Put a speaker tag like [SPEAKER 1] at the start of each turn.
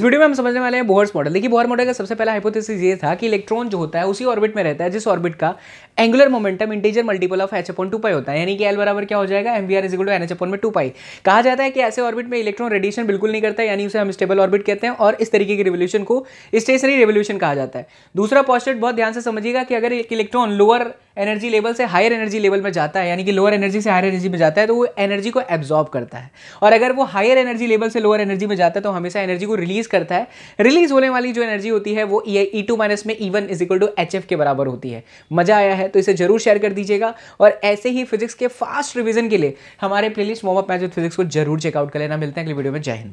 [SPEAKER 1] इस वीडियो में हम समझने वाले हैं बोहर्स मॉडल देखिए बोहर मॉडल का सबसे पहला हाइपोथेसिस ये था कि इलेक्ट्रॉन जो होता है उसी ऑर्बिट में रहता है जिस ऑर्बिट का angular momentum integer multiple of h upon two pi होता है यानी कि एल बराबर क्या हो जाएगा m v r equal to n h upon में टू पाई कहा जाता है कि ऐसे ऑर्बिट में इलेक्ट्रॉन रेडिएशन बिल्कुल नहीं करता यानी उसे हम स्टेबल ऑर्बिट कहते हैं और इस तरीके की रिवोल्यूशन को स्टेशनरी रेवल्यूशन कहा जाता है दूसरा पॉस्टेट बहुत ध्यान से समझिएगा कि अगर इलेक्ट्रॉन लोअर एनर्जी लेवल से हायर एनर्जी लेवल में जाता है यानी कि लोअर एनर्जी से हायर एनर्जी में जाता है तो वो एनर्जी को एब्जॉर्ब करता है और अगर वो हायर एनर्जी लेवल से लोअर एनर्जी में जाता है तो हमेशा एनर्जी को रिलीज करता है रिलीज होने वाली जो एनर्जी होती है वो ई टू माइनस में E one is equal to h f के बराबर होती है मजा आया है तो इसे जरूर शेयर कर दीजिएगा और ऐसे ही फिजिक्स के फास्ट रिविजन के लिए हमारे playlist list up match with physics को जरूर चेकआउट कर लेना मिलते हैं अगले वीडियो में जय हिंद